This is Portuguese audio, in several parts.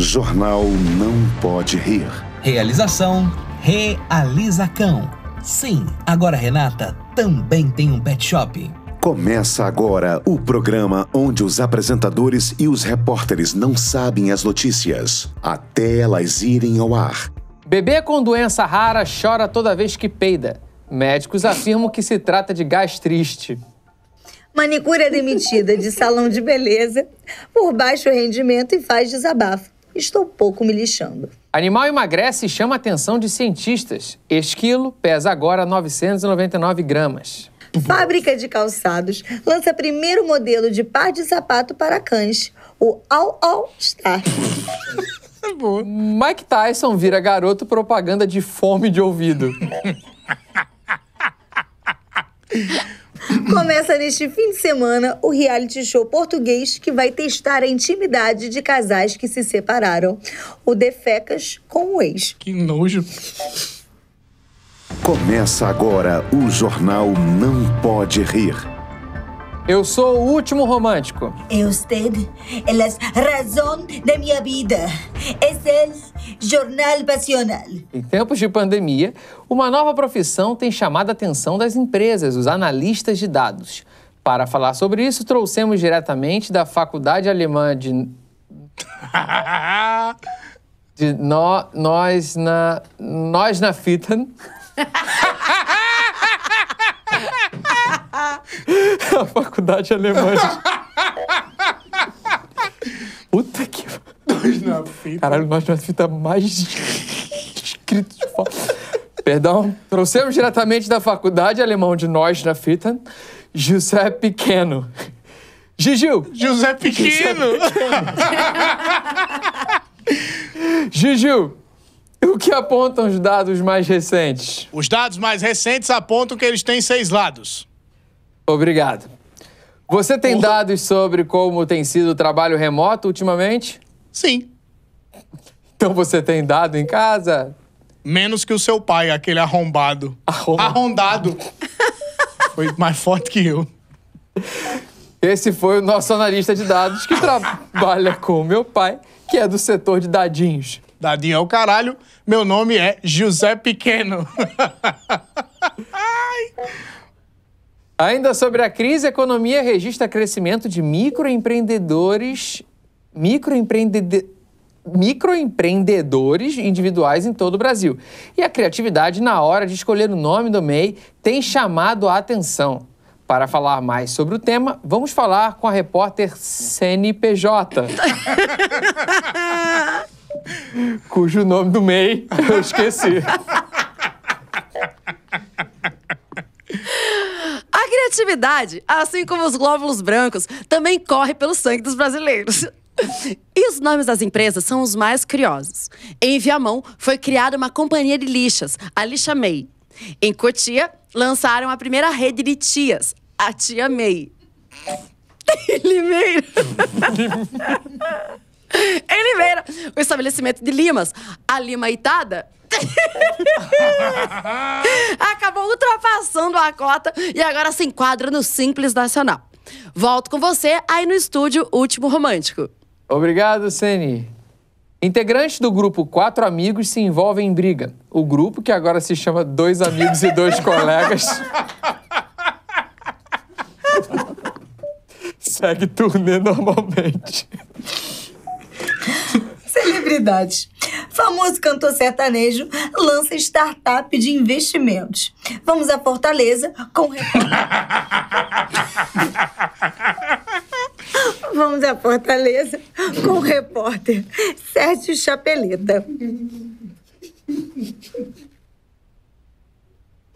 Jornal Não Pode Rir. Realização Realizacão. Sim, agora Renata também tem um pet shop. Começa agora o programa onde os apresentadores e os repórteres não sabem as notícias até elas irem ao ar. Bebê com doença rara chora toda vez que peida. Médicos afirmam que se trata de gás triste. Manicure é demitida de salão de beleza por baixo rendimento e faz desabafo estou pouco me lixando. Animal emagrece e chama a atenção de cientistas. Esquilo pesa agora 999 gramas. Fábrica de calçados lança primeiro modelo de par de sapato para cães, o All All Star. Mike Tyson vira garoto propaganda de fome de ouvido. Começa neste fim de semana o reality show português que vai testar a intimidade de casais que se separaram. O Defecas com o ex. Que nojo. Começa agora o jornal Não Pode Rir. Eu sou o último romântico. E você é a razão da minha vida. É o jornal passional. Em tempos de pandemia, uma nova profissão tem chamado a atenção das empresas, os analistas de dados. Para falar sobre isso, trouxemos diretamente da Faculdade Alemã de. de no... Nós na. Nós na Fitan. da faculdade alemã. Puta que. Dois na fita. Caralho, nós na fita mais escrito de foda. Perdão. Trouxemos diretamente da faculdade alemão de nós na fita, José Pequeno. Gigil! José Pequeno! José Pequeno. Gigil! O que apontam os dados mais recentes? Os dados mais recentes apontam que eles têm seis lados. Obrigado. Você tem dados sobre como tem sido o trabalho remoto ultimamente? Sim. Então você tem dado em casa? Menos que o seu pai, aquele arrombado. Arromba. Arrondado. foi mais forte que eu. Esse foi o nosso analista de dados que trabalha com meu pai, que é do setor de dadinhos. Dadinho é o caralho. Meu nome é José Pequeno. Ai. Ainda sobre a crise, a economia registra crescimento de microempreendedores, microempreendedores microempreendedores individuais em todo o Brasil. E a criatividade na hora de escolher o nome do MEI tem chamado a atenção. Para falar mais sobre o tema, vamos falar com a repórter CNPJ. cujo nome do MEI eu esqueci. A criatividade, assim como os glóbulos brancos, também corre pelo sangue dos brasileiros. E os nomes das empresas são os mais curiosos. Em Viamão foi criada uma companhia de lixas, a Lixa May. Em Cotia, lançaram a primeira rede de tias, a Tia May. Em Limeira. em Limeira, o estabelecimento de Limas, a Lima Itada, Acabou ultrapassando a cota e agora se enquadra no Simples Nacional. Volto com você aí no estúdio Último Romântico. Obrigado, Seni. Integrantes do grupo Quatro Amigos se envolvem em briga. O grupo, que agora se chama Dois Amigos e Dois Colegas. segue turnê normalmente. Celebridades famoso cantor sertanejo, lança startup de investimentos. Vamos a Fortaleza com. Vamos à Fortaleza com o repórter Sérgio Chapeleta.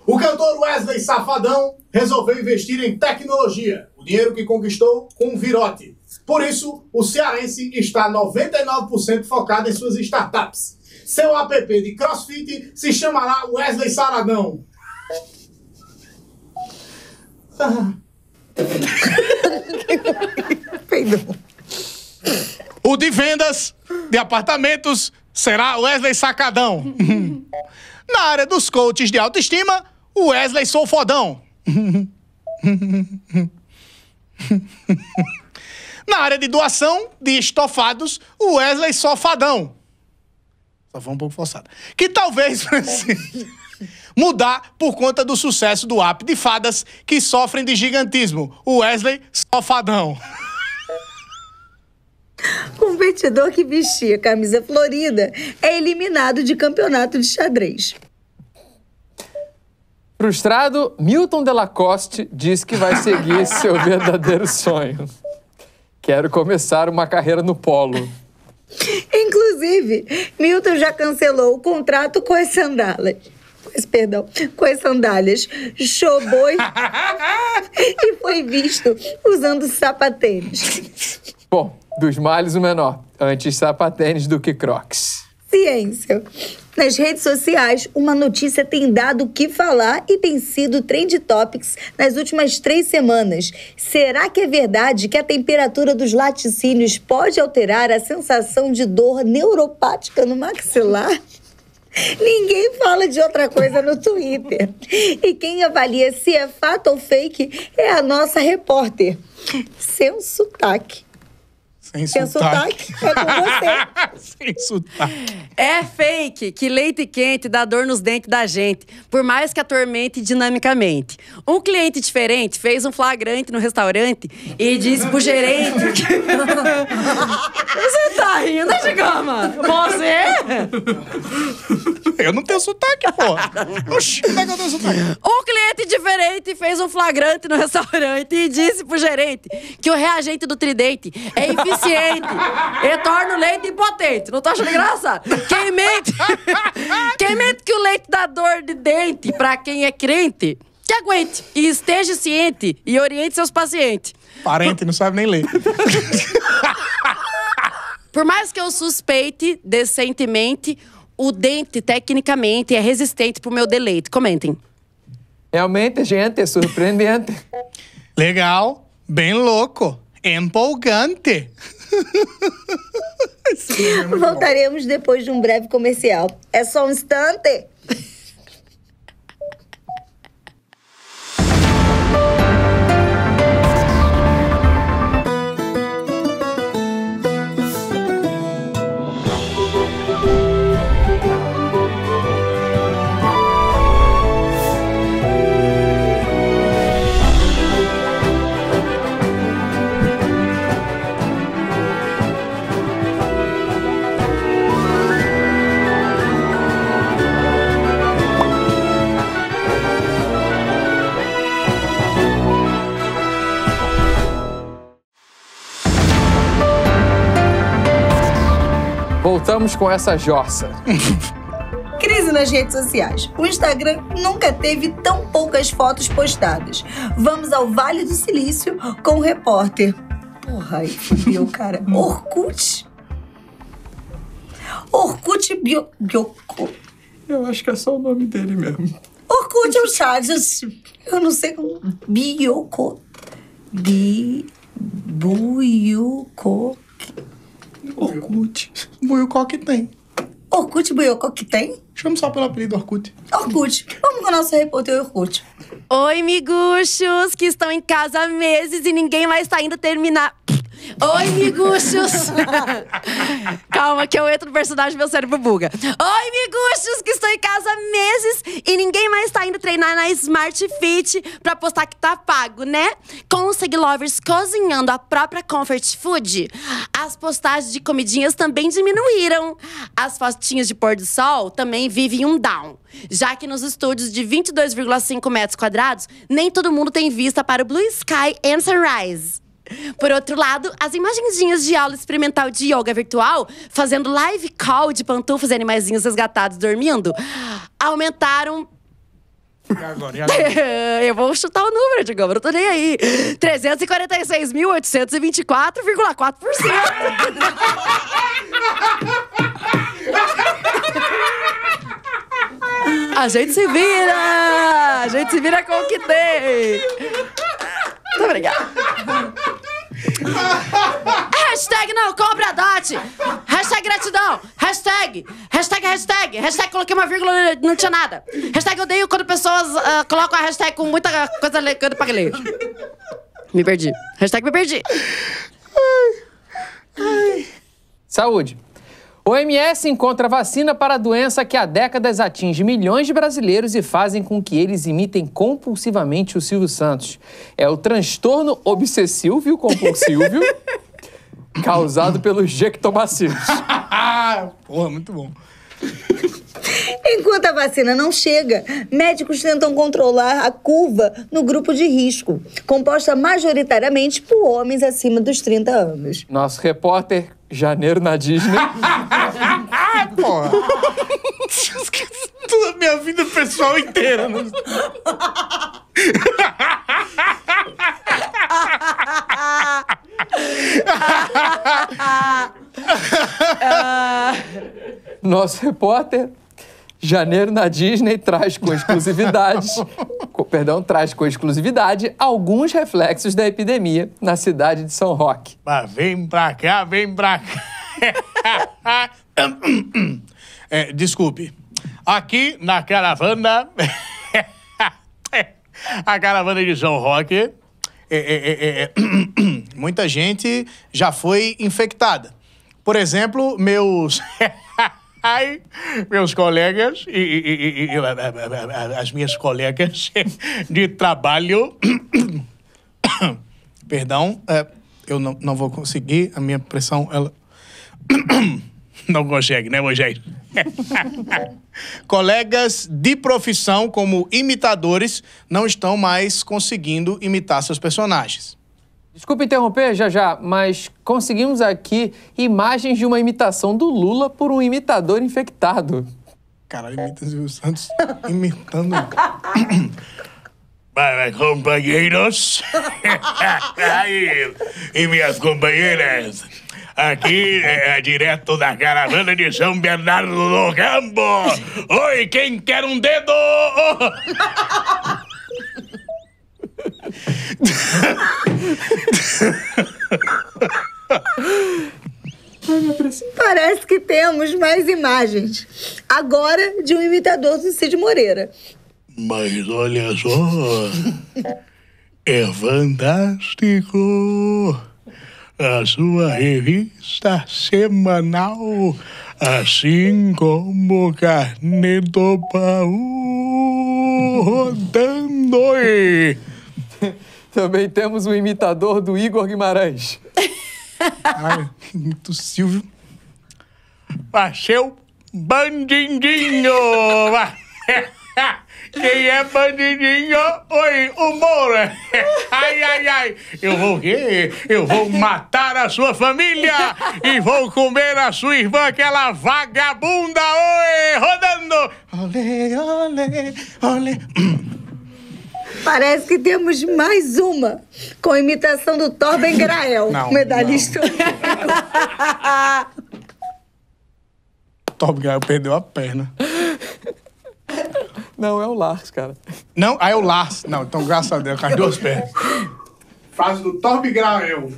O cantor Wesley Safadão resolveu investir em tecnologia. O dinheiro que conquistou com um virote por isso, o cearense está 99% focado em suas startups. Seu app de crossfit se chamará Wesley Saradão. O de vendas de apartamentos será Wesley Sacadão. Na área dos coaches de autoestima, Wesley Sou Fodão. Na área de doação de estofados, o Wesley Sofadão. Só foi um pouco forçado. Que talvez precise mudar por conta do sucesso do app de fadas que sofrem de gigantismo. O Wesley Sofadão. Competidor que vestia camisa florida é eliminado de campeonato de xadrez. Frustrado, Milton Delacoste diz que vai seguir seu verdadeiro sonho. Quero começar uma carreira no polo. Inclusive, Milton já cancelou o contrato com as sandálias. Perdão, com as sandálias. Showboy e foi visto usando sapatênis. Bom, dos males o menor. Antes sapatênis do que crocs ciência. Nas redes sociais, uma notícia tem dado o que falar e tem sido trend topics nas últimas três semanas. Será que é verdade que a temperatura dos laticínios pode alterar a sensação de dor neuropática no maxilar? Ninguém fala de outra coisa no Twitter. E quem avalia se é fato ou fake é a nossa repórter, sem sotaque. Sem, Sem sotaque. É com você. Sem sotaque. É fake que leite quente dá dor nos dentes da gente, por mais que atormente dinamicamente. Um cliente diferente fez um flagrante no restaurante e disse pro gerente que... você tá rindo, Digama? Você? Eu não tenho sotaque, pô. Oxi, como é que eu tenho sotaque? Um cliente diferente fez um flagrante no restaurante e disse pro gerente que o reagente do tridente é invisível deficiente e torna o leite impotente. Não tô achando graça. Quem mente, quem mente que o leite dá dor de dente para quem é crente, que aguente e esteja ciente e oriente seus pacientes. Parente, não sabe nem ler. Por mais que eu suspeite decentemente, o dente tecnicamente é resistente pro meu deleite. Comentem. Realmente, gente, é surpreendente. Legal, bem louco empolgante. Voltaremos depois de um breve comercial. É só um instante. Vamos com essa jossa. Crise nas redes sociais. O Instagram nunca teve tão poucas fotos postadas. Vamos ao Vale do Silício com o repórter. Porra, aí fudeu, cara. Orkut? Orkut Bio... Eu acho que é só o nome dele mesmo. Orkut é o chat. Eu não sei como... Bioko... Bi... Buiuko... Orkut. Buiucó que tem. Orkut Buiucó que tem? Chama só pelo apelido Orkut. Orkut. Vamos com o nosso repórter Orkut. Oi, miguxos que estão em casa há meses e ninguém mais está indo terminar. Oi, miguxos! Calma, que eu entro no personagem meu cérebro buga. Oi, miguxos, que estou em casa há meses e ninguém mais está indo treinar na Smart Fit pra postar que tá pago, né? Com os Seglovers cozinhando a própria Comfort Food, as postagens de comidinhas também diminuíram. As fotinhas de pôr do sol também vivem um down. Já que nos estúdios de 22,5 metros quadrados, nem todo mundo tem vista para o Blue Sky and Sunrise. Por outro lado, as imagenzinhas de aula experimental de yoga virtual, fazendo live call de pantufas e animaizinhos resgatados dormindo, aumentaram e agora, e agora? eu vou chutar o número de Gomes, não tô nem aí. 346.824,4%. A gente se vira! A gente se vira com o que tem! Muito obrigada. hashtag não compra dote. Hashtag gratidão. Hashtag. Hashtag, hashtag. Hashtag coloquei uma vírgula não tinha nada. Hashtag odeio quando pessoas uh, colocam a hashtag com muita coisa legal pra ler. Me perdi. Hashtag me perdi. Ai. Ai. Saúde. OMS encontra vacina para a doença que há décadas atinge milhões de brasileiros e fazem com que eles imitem compulsivamente o Silvio Santos. É o transtorno obsessivo compulsivo causado pelos jectobacilos. Porra, muito bom. Enquanto a vacina não chega, médicos tentam controlar a curva no grupo de risco, composta majoritariamente por homens acima dos 30 anos. Nosso repórter, janeiro na Disney. Porra! Toda minha vida pessoal inteira. Nosso repórter, Janeiro na Disney traz com exclusividade, com, perdão, traz com exclusividade alguns reflexos da epidemia na cidade de São Roque. Mas ah, vem pra cá, vem pra cá. é, desculpe. Aqui na caravana. a caravana de São Roque. É, é, é, é, é muita gente já foi infectada. Por exemplo, meus. Ai, meus colegas e, e, e, e, as minhas colegas de trabalho. Perdão, é, eu não, não vou conseguir, a minha pressão ela não consegue, né, Moisés? colegas de profissão como imitadores não estão mais conseguindo imitar seus personagens. Desculpe interromper, já já, mas conseguimos aqui imagens de uma imitação do Lula por um imitador infectado. Caralho, imita Silvio Santos imitando. Para companheiros e minhas companheiras, aqui é, é direto da caravana de São Bernardo do Campo. Oi, quem quer um dedo? Parece que temos mais imagens. Agora de um imitador do Cid Moreira. Mas olha só. é fantástico. A sua revista semanal, assim como carne do pau, rodando. E... Também temos o imitador do Igor Guimarães. Caralho, do Silvio. o ah, bandidinho! Ah. Quem é bandidinho? Oi, o Moura! Ai, ai, ai! Eu vou quê? Eu vou matar a sua família e vou comer a sua irmã, aquela vagabunda! Oi, rodando! Olê, olê, olê! Parece que temos mais uma com imitação do Torben Grael, não, medalhista. Torben Grael perdeu a perna. Não, é o Lars, cara. Não, ah, é o Lars. Não, então graças a Deus, com as duas pernas. Fase do Torben Grael.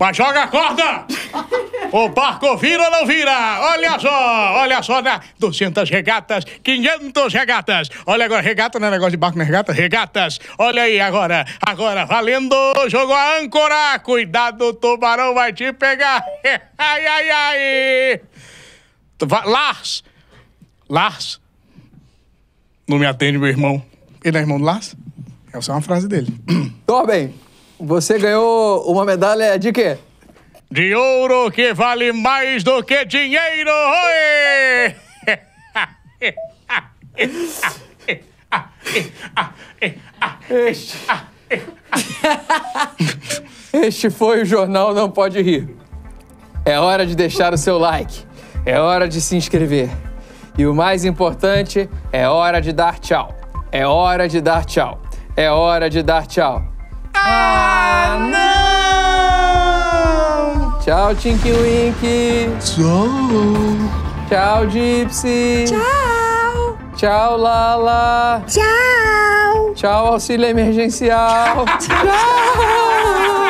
Mas joga a corda! O barco vira ou não vira? Olha só, olha só, né? 200 regatas, 500 regatas. Olha agora, regata não é negócio de barco, não é regata? Regatas. Olha aí agora, agora, valendo, jogou a âncora. Cuidado, o tubarão vai te pegar. Ai, ai, ai. Lars, Lars, não me atende, meu irmão. Ele né, é irmão do Lars? Essa é uma frase dele. Tô bem. Você ganhou uma medalha de quê? De ouro que vale mais do que dinheiro! Oi! Este... este foi o Jornal Não Pode Rir. É hora de deixar o seu like, é hora de se inscrever. E o mais importante, é hora de dar tchau. É hora de dar tchau. É hora de dar tchau. Ah! Ah, não! Tchau, Tinky Wink. Tchau. Tchau, Gypsy. Tchau. Tchau, Lala. Tchau. Tchau, auxílio emergencial. Tchau.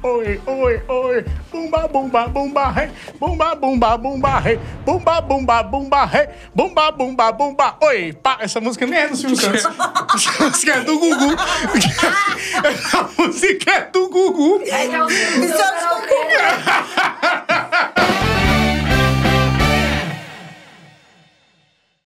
Oi, oi, oi! Bumba, bumba, bumba, rei! Bumba, bumba, bumba, rei! Bumba, bumba, bumba, rei! Bumba, bumba, bumba! Oi! Pá, essa música nem é do Silvio Santos. Essa música é do Gugu. Essa música é do Gugu. Então, Silvio Santos com Gugu.